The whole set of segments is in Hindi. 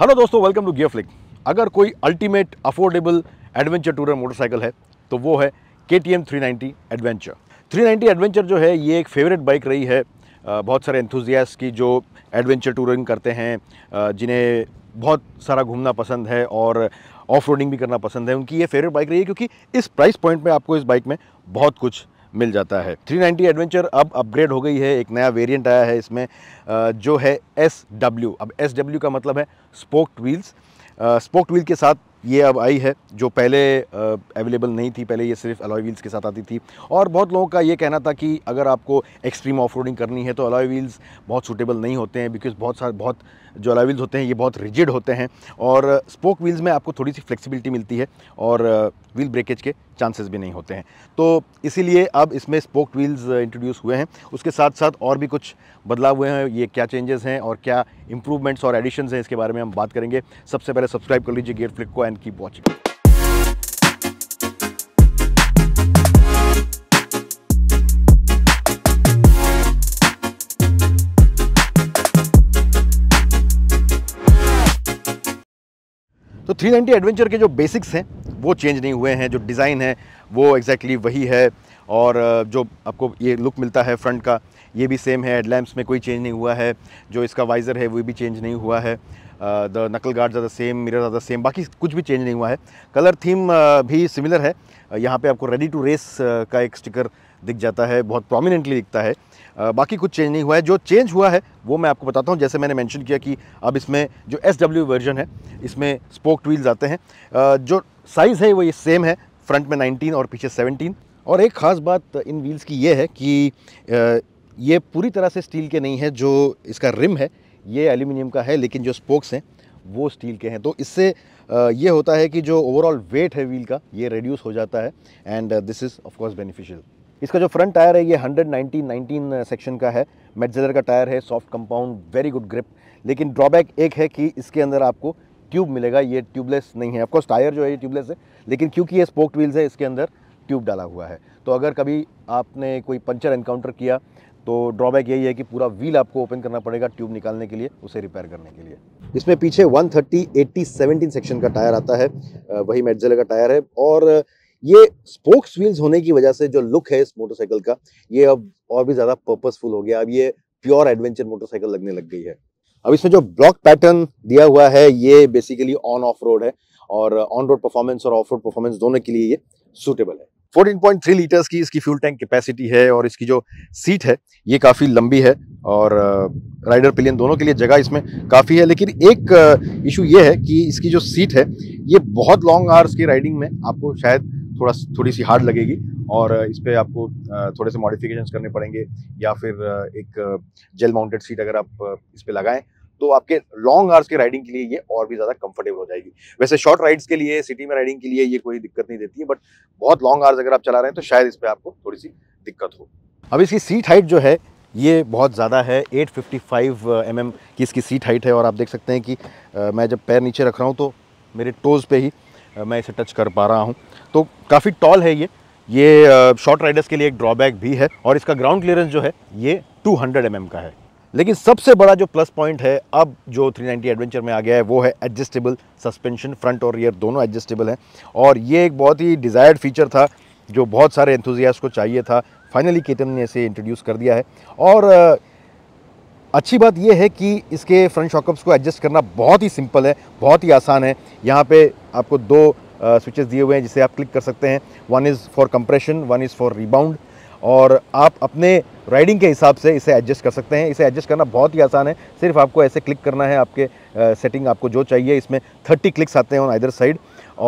हेलो दोस्तों वेलकम टू गियर फ्लिक अगर कोई ultimate affordable adventure tour motorcycle है तो वो है K T M three ninety adventure three ninety adventure जो है ये एक फेवरेट बाइक रही है बहुत सारे एंथुजियास की जो एडवेंचर टूरिंग करते हैं जिन्हें बहुत सारा घूमना पसंद है और ऑफ भी करना पसंद है उनकी ये फेवरेट बाइक रही है क्योंकि इस प्राइस पॉइंट में आपको इस बाइक में बहुत कुछ मिल जाता है 390 एडवेंचर अब अपग्रेड हो गई है एक नया वेरिएंट आया है इसमें जो है एस डब्ल्यू अब एस डब्ल्यू का मतलब है स्पोक्ट व्हील्स स्पोक्ट व्हील के साथ ये अब आई है जो पहले अवेलेबल नहीं थी पहले ये सिर्फ अलॉय व्हील्स के साथ आती थी और बहुत लोगों का ये कहना था कि अगर आपको एक्सट्रीम ऑफ करनी है तो अलॉय व्हील्स बहुत सूटेबल नहीं होते हैं बिकॉज बहुत सारे बहुत जो अलॉय व्हील्स होते हैं ये बहुत रिजिड होते हैं और स्पोक व्हील्स में आपको थोड़ी सी फ्लेक्सिबिलिटी मिलती है और व्हील ब्रेकेज के चांसेस भी नहीं होते हैं तो इसीलिए अब इसमें स्पोक व्हील्स इंट्रोड्यूस हुए हैं उसके साथ साथ और भी कुछ बदलाव हुए हैं ये क्या चेंजेस हैं और क्या इंप्रूवमेंट्स और एडिशंस हैं इसके बारे में हम बात करेंगे सबसे पहले सब्सक्राइब कर लीजिए गेयर फ्लिक को एंड कीप वॉचिंग तो 390 एडवेंचर के जो बेसिक्स हैं वो चेंज नहीं हुए हैं जो डिज़ाइन है वो एग्जैक्टली exactly वही है और जो आपको ये लुक मिलता है फ्रंट का ये भी सेम है हेडलैम्प्स में कोई चेंज नहीं हुआ है जो इसका वाइज़र है वो भी चेंज नहीं हुआ है द नकल गार्ड ज़्यादा सेम मिरर ज़्यादा सेम बाकी कुछ भी चेंज नहीं हुआ है कलर थीम भी सिमिलर है यहाँ पे आपको रेडी टू रेस का एक स्टिकर दिख जाता है बहुत प्रोमिनेंटली दिखता है बाकी कुछ चेंज नहीं हुआ है जो चेंज हुआ है वो मैं आपको बताता हूँ जैसे मैंने मेंशन किया कि अब इसमें जो एस डब्ल्यू वर्जन है इसमें स्पोक्ट व्हील्स आते हैं जो साइज़ है वो ये सेम है फ्रंट में 19 और पीछे 17 और एक ख़ास बात इन व्हील्स की ये है कि ये पूरी तरह से स्टील के नहीं है जो इसका रिम है ये एल्यूमिनियम का है लेकिन जो स्पोक्स हैं वो स्टील के हैं तो इससे ये होता है कि जो ओवरऑल वेट है व्हील का ये रिड्यूस हो जाता है and this is of course beneficial इसका जो फ्रंट टायर है ये 119 19 सेक्शन का है मेटजेलर का टायर है soft compound very good grip लेकिन ड्रॉबैक एक है कि इसके अंदर आपको ट्यूब मिलेगा ये ट्यूबलेस नहीं है ऑफकोर्स टायर जो है ये ट्यूबलेस है लेकिन क्योंकि ये स्पोक्ट व्हील्स है इसके अंदर ट्यूब डाला हुआ है तो अगर कभी आपने कोई पंचर इनकाउंटर किया तो ड्रॉबैक यही है कि पूरा व्हील आपको ओपन करना पड़ेगा ट्यूब निकालने के लिए उसे रिपेयर करने के लिए इसमें पीछे 130 80 17 सेक्शन का टायर आता है uh, वही मेटजेला का टायर है और ये स्पोक्स व्हील्स होने की वजह से जो लुक है इस मोटरसाइकिल का ये अब और भी ज़्यादा पर्पसफुल हो गया अब ये प्योर एडवेंचर मोटरसाइकिल लगने लग गई है अब इसमें जो ब्लॉक पैटर्न दिया हुआ है ये बेसिकली ऑन ऑफ रोड है और ऑन रोड परफॉर्मेंस और ऑफ रोड परफॉर्मेंस दोनों के लिए ये सूटेबल है 14.3 लीटर्स की इसकी फ्यूल टैंक कैपेसिटी है और इसकी जो सीट है ये काफ़ी लंबी है और राइडर uh, पिलियन दोनों के लिए जगह इसमें काफ़ी है लेकिन एक इशू uh, ये है कि इसकी जो सीट है ये बहुत लॉन्ग आवर्स की राइडिंग में आपको शायद थोड़ा थोड़ी सी हार्ड लगेगी और इस पर आपको थोड़े से मॉडिफिकेशंस करने पड़ेंगे या फिर एक जेल माउंटेड सीट अगर आप इस पर लगाएं तो आपके लॉन्ग आर्स के राइडिंग के लिए ये और भी ज़्यादा कंफर्टेबल हो जाएगी वैसे शॉर्ट राइड्स के लिए सिटी में राइडिंग के लिए ये कोई दिक्कत नहीं देती है बट बहुत लॉन्ग आर्स अगर आप चला रहे हैं तो शायद इस पर आपको थोड़ी सी दिक्कत हो अब इसकी सीट हाइट जो है ये बहुत ज़्यादा है 855 फिफ्टी mm की इसकी सीट हाइट है और आप देख सकते हैं कि आ, मैं जब पैर नीचे रख रहा हूँ तो मेरे टोज़ पे ही मैं इसे टच कर पा रहा हूँ तो काफ़ी टॉल है ये ये शॉर्ट राइडर्स के लिए एक ड्रॉबैक भी है और इसका ग्राउंड क्लियरेंस जो है ये 200 हंड्रेड mm का है लेकिन सबसे बड़ा जो प्लस पॉइंट है अब जो 390 एडवेंचर में आ गया है वो है एडजस्टेबल सस्पेंशन फ्रंट और रियर दोनों एडजस्टेबल हैं और ये एक बहुत ही डिज़ायर्ड फीचर था जो बहुत सारे एंथुजियास को चाहिए था फाइनली केतन ने इसे इंट्रोड्यूस कर दिया है और अच्छी बात यह है कि इसके फ्रंट शॉकअप्स को एडजस्ट करना बहुत ही सिंपल है बहुत ही आसान है यहाँ पे आपको दो स्विचेस दिए हुए हैं जिसे आप क्लिक कर सकते हैं one is for compression one is for rebound और आप अपने राइडिंग के हिसाब से इसे एडजस्ट कर सकते हैं इसे एडजस्ट करना बहुत ही आसान है सिर्फ आपको ऐसे क्लिक करना है आपके सेटिंग आपको जो चाहिए इसमें 30 क्लिक्स आते हैं ऑन आइदर साइड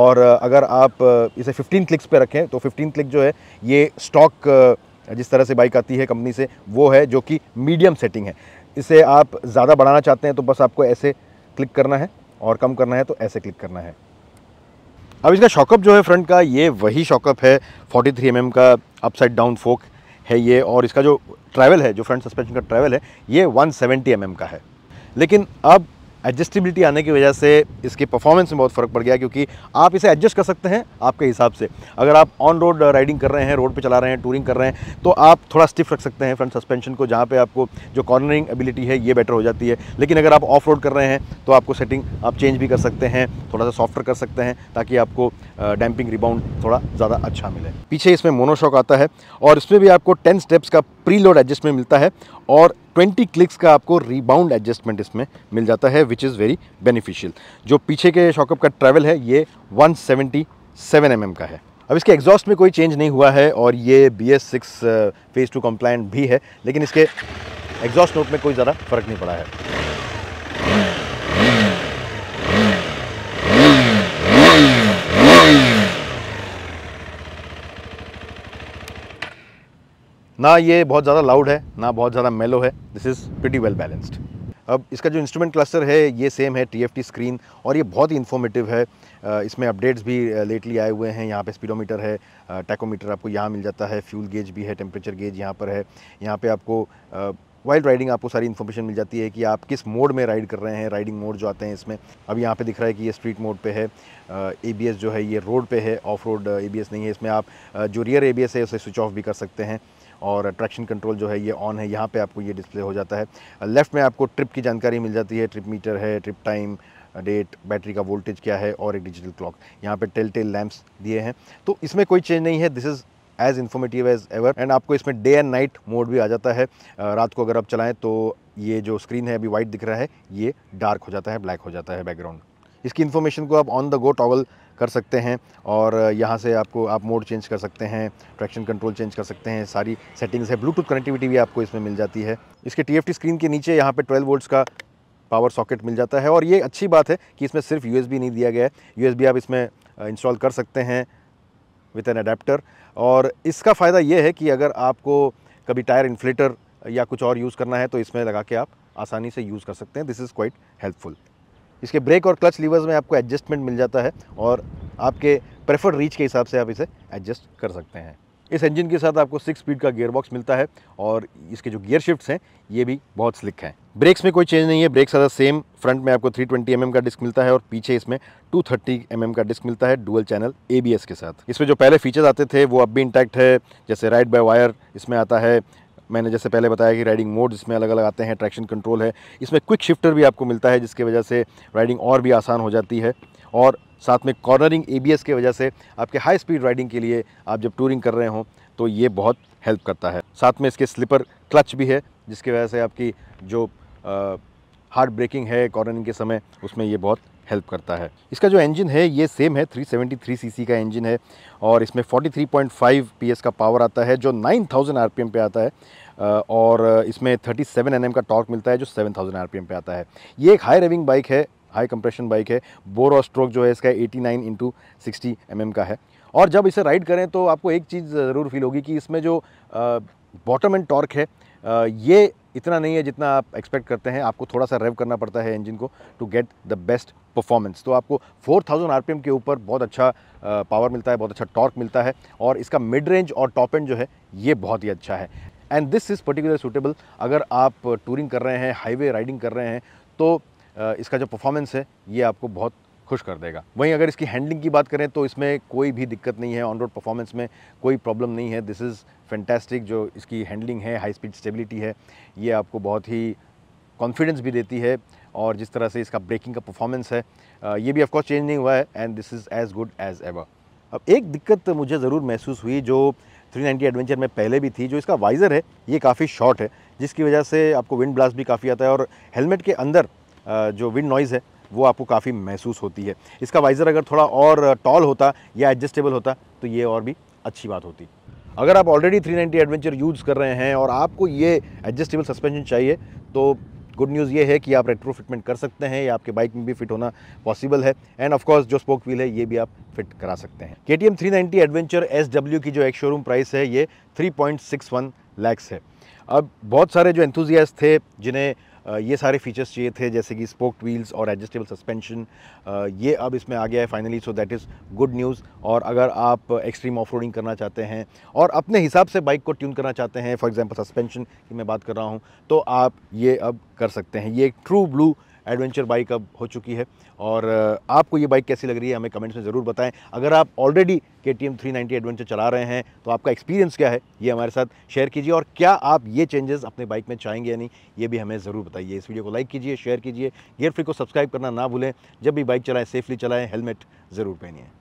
और अगर आप इसे 15 क्लिक्स पे रखें तो 15 क्लिक जो है ये स्टॉक जिस तरह से बाइक आती है कंपनी से वो है जो कि मीडियम सेटिंग है इसे आप ज़्यादा बढ़ाना चाहते हैं तो बस आपको ऐसे क्लिक करना है और कम करना है तो ऐसे क्लिक करना है अब इसका शॉकअप जो है फ्रंट का ये वही शॉकअप है 43 थ्री mm का अपसाइड डाउन फोक है ये और इसका जो ट्रैवल है जो फ्रंट सस्पेंशन का ट्रैवल है ये 170 सेवेंटी mm का है लेकिन अब एडजस्टिबिलिटी आने की वजह से इसकी परफॉर्मेंस में बहुत फ़र्क पड़ गया क्योंकि आप इसे एडजस्ट कर सकते हैं आपके हिसाब से अगर आप ऑन रोड राइडिंग कर रहे हैं रोड पर चला रहे हैं टूरिंग कर रहे हैं तो आप थोड़ा स्टिफ रख सकते हैं फ्रंट सस्पेंशन को जहाँ पर आपको जो कॉर्नरिंग एबिलिटी है ये बेटर हो जाती है लेकिन अगर आप ऑफ रोड कर रहे हैं तो आपको सेटिंग आप चेंज भी कर सकते हैं थोड़ा सा सॉफ्टर कर सकते हैं ताकि आपको डैम्पिंग रिबाउंड थोड़ा ज़्यादा अच्छा मिले पीछे इसमें मोनोशॉक आता है और इसमें भी आपको टेन स्टेप्स का प्री लोड एडजस्टमेंट मिलता है और 20 क्लिक्स का आपको रीबाउंड एडजस्टमेंट इसमें मिल जाता है विच इज़ वेरी बेनिफिशियल जो पीछे के शॉकअप का ट्रैवल है ये 177 सेवेंटी mm का है अब इसके एग्जॉस्ट में कोई चेंज नहीं हुआ है और ये B S six phase two compliant भी है लेकिन इसके एग्जॉस्ट नोट में कोई ज़्यादा फ़र्क नहीं पड़ा है ना ये बहुत ज़्यादा लाउड है ना बहुत ज़्यादा मेलो है this is pretty well balanced अब इसका जो इंस्ट्रूमेंट क्लस्टर है ये सेम है टी स्क्रीन और ये बहुत ही इन्फॉर्मेटिव है इसमें अपडेट्स भी लेटली आए हुए हैं यहाँ पे स्पीडोमीटर है टैकोमीटर आपको यहाँ मिल जाता है फ्यूल गेज भी है टेम्परेचर गेज यहाँ पर है यहाँ पे आपको वाइल्ड राइडिंग आपको सारी इन्फॉर्मेशन मिल जाती है कि आप किस मोड में राइड कर रहे हैं राइडिंग मोड जो आते हैं इसमें अब यहाँ पे दिख रहा है कि ये स्ट्रीट मोड पे है ए जो है ये रोड पे है ऑफ रोड ए नहीं है इसमें आप जो रियर ए है उसे स्विच ऑफ भी कर सकते हैं और ट्रैक्शन कंट्रोल जो है ये ऑन है यहाँ पे आपको ये डिस्प्ले हो जाता है लेफ़्ट में आपको ट्रिप की जानकारी मिल जाती है ट्रिप मीटर है ट्रिप टाइम डेट बैटरी का वोल्टेज क्या है और एक डिजिटल क्लॉक यहाँ पे टेल टेल लैम्प्स दिए हैं तो इसमें कोई चेंज नहीं है this is as informative as ever and आपको इसमें डे एंड नाइट मोड भी आ जाता है रात को अगर आप चलाएँ तो ये जो स्क्रीन है अभी वाइट दिख रहा है ये डार्क हो जाता है ब्लैक हो जाता है बैकग्राउंड इसकी इन्फॉर्मेशन को आप ऑन द गो टॉगल कर सकते हैं और यहाँ से आपको आप मोड चेंज कर सकते हैं ट्रैक्शन कंट्रोल चेंज कर सकते हैं सारी सेटिंग्स है ब्लूटूथ कनेक्टिविटी भी आपको इसमें मिल जाती है इसके टी स्क्रीन के नीचे यहाँ पर ट्वेल्व वोल्ट्स का पावर सॉकेट मिल जाता है और ये अच्छी बात है कि इसमें सिर्फ यू नहीं दिया गया है यू आप इसमें इंस्टॉल कर सकते हैं विथ एन अडेप्टर और इसका फ़ायदा ये है कि अगर आपको कभी टायर इन्फ्लेटर या कुछ और यूज़ करना है तो इसमें लगा के आप आसानी से यूज़ कर सकते हैं दिस इज़ क्वाइट हेल्पफुल इसके ब्रेक और क्लच लीवर्स में आपको एडजस्टमेंट मिल जाता है और आपके प्रेफर्ड रीच के हिसाब से आप इसे एडजस्ट कर सकते हैं इस इंजन के साथ आपको सिक्स स्पीड का गियर बॉक्स मिलता है और इसके जो गियर शिफ्ट्स हैं ये भी बहुत स्लिक हैं ब्रेक्स में कोई चेंज नहीं है ब्रेक्स ज़्यादा सेम फ्रंट में आपको 320 ट्वेंटी mm का डिस्क मिलता है और पीछे इसमें 230 थर्टी mm का डिस्क मिलता है डुअल चैनल ए के साथ इसमें जो पहले फीचर्स आते थे वो अब भी इंटैक्ट है जैसे राइड बाय वायर इसमें आता है मैंने जैसे पहले बताया कि राइडिंग मोड जिसमें अलग अलग आते हैं ट्रैक्शन कंट्रोल है इसमें क्विक शिफ्टर भी आपको मिलता है जिसकी वजह से राइडिंग और भी आसान हो जाती है और साथ में कॉर्नरिंग ए की वजह से आपके हाई स्पीड राइडिंग के लिए आप जब टूरिंग कर रहे हों तो ये बहुत हेल्प करता है साथ में इसके स्लीपर क्लच भी है जिसकी वजह से आपकी जो आ, हार्ड ब्रेकिंग है कॉर्नरिंग के समय उसमें ये बहुत हेल्प करता है इसका जो इंजन है ये सेम है 373 सीसी का इंजन है और इसमें 43.5 पीएस का पावर आता है जो 9000 आरपीएम पे आता है और इसमें 37 सेवन का टॉर्क मिलता है जो 7000 आरपीएम पे आता है ये एक हाई रेविंग बाइक है हाई कंप्रेशन बाइक है बोर और स्ट्रोक जो है इसका 89 नाइन इंटू सिक्सटी का है और जब इसे राइड करें तो आपको एक चीज़ ज़रूर फील होगी कि इसमें जो बॉटम एंड टॉर्क है ये इतना नहीं है जितना आप एक्सपेक्ट करते हैं आपको थोड़ा सा रेव करना पड़ता है इंजन को to get the best performance तो आपको 4000 थाउजेंड के ऊपर बहुत अच्छा पावर मिलता है बहुत अच्छा टॉर्क मिलता है और इसका मिड रेंज और टॉप एंड जो है ये बहुत ही अच्छा है and this is particular suitable अगर आप टूरिंग कर रहे हैं हाईवे राइडिंग कर रहे हैं तो इसका जो परफॉर्मेंस है ये आपको बहुत खुश कर देगा वहीं अगर इसकी हैंडलिंग की बात करें तो इसमें कोई भी दिक्कत नहीं है ऑन रोड परफॉर्मेंस में कोई प्रॉब्लम नहीं है दिस इज़ फैंटेस्टिक जो इसकी हैंडलिंग है हाई स्पीड स्टेबिलिटी है ये आपको बहुत ही कॉन्फिडेंस भी देती है और जिस तरह से इसका ब्रेकिंग का परफॉर्मेंस है ये भी ऑफकोर्स चेंज नहीं हुआ है and this is as good as ever अब एक दिक्कत मुझे ज़रूर महसूस हुई जो 390 एडवेंचर में पहले भी थी जो इसका वाइज़र है ये काफ़ी शॉर्ट है जिसकी वजह से आपको विंड ब्लास्ट भी काफ़ी आता है और हेलमेट के अंदर जो विंड नॉइज़ है वो आपको काफ़ी महसूस होती है इसका वाइज़र अगर थोड़ा और टॉल होता या एडजस्टेबल होता तो ये और भी अच्छी बात होती अगर आप ऑलरेडी 390 एडवेंचर यूज़ कर रहे हैं और आपको ये एडजस्टेबल सस्पेंशन चाहिए तो गुड न्यूज़ ये है कि आप रेट्रो फिटमेंट कर सकते हैं या आपके बाइक में भी फिट होना पॉसिबल है एंड ऑफकोर्स जो स्पोक व्हील है ये भी आप फिट करा सकते हैं K T M three ninety adventure S W की जो एक शोरूम प्राइस है ये three point six one lakhs है अब बहुत सारे जो एंथुजियास्ट थे जिन्हें ये सारे फीचर्स चाहिए थे जैसे कि स्पोक्ट व्हील्स और एडजस्टेबल सस्पेंशन ये अब इसमें आ गया है finally so that is good news और अगर आप एक्सट्रीम ऑफ करना चाहते हैं और अपने हिसाब से बाइक को ट्यून करना चाहते हैं फॉर एग्ज़ाम्पल सस्पेंशन की मैं बात कर रहा हूँ तो आप ये अब कर सकते हैं ये एक ट्रू ब्लू एडवेंचर बाइक अब हो चुकी है और आपको ये बाइक कैसी लग रही है हमें कमेंट्स में ज़रूर बताएं अगर आप ऑलरेडी के टी एम एडवेंचर चला रहे हैं तो आपका एक्सपीरियंस क्या है ये हमारे साथ शेयर कीजिए और क्या आप ये चेंजेस अपने बाइक में चाहेंगे या नहीं ये भी हमें ज़रूर बताइए इस वीडियो को लाइक कीजिए शेयर कीजिए गेयर फ्री को सब्सक्राइब करना ना भूलें जब भी बाइक चलाएँ सेफली चलाएँ हेलमेट ज़रूर पहनिए